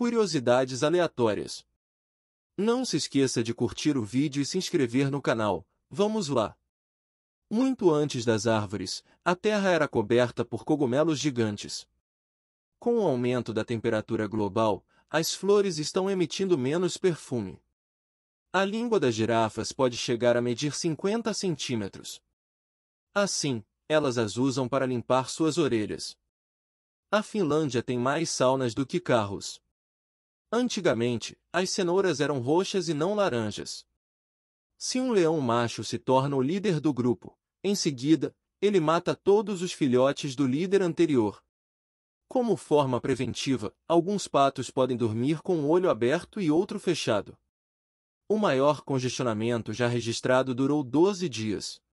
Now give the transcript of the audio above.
Curiosidades aleatórias. Não se esqueça de curtir o vídeo e se inscrever no canal. Vamos lá! Muito antes das árvores, a Terra era coberta por cogumelos gigantes. Com o aumento da temperatura global, as flores estão emitindo menos perfume. A língua das girafas pode chegar a medir 50 centímetros. Assim, elas as usam para limpar suas orelhas. A Finlândia tem mais saunas do que carros. Antigamente, as cenouras eram roxas e não laranjas. Se um leão macho se torna o líder do grupo, em seguida, ele mata todos os filhotes do líder anterior. Como forma preventiva, alguns patos podem dormir com um olho aberto e outro fechado. O maior congestionamento já registrado durou 12 dias,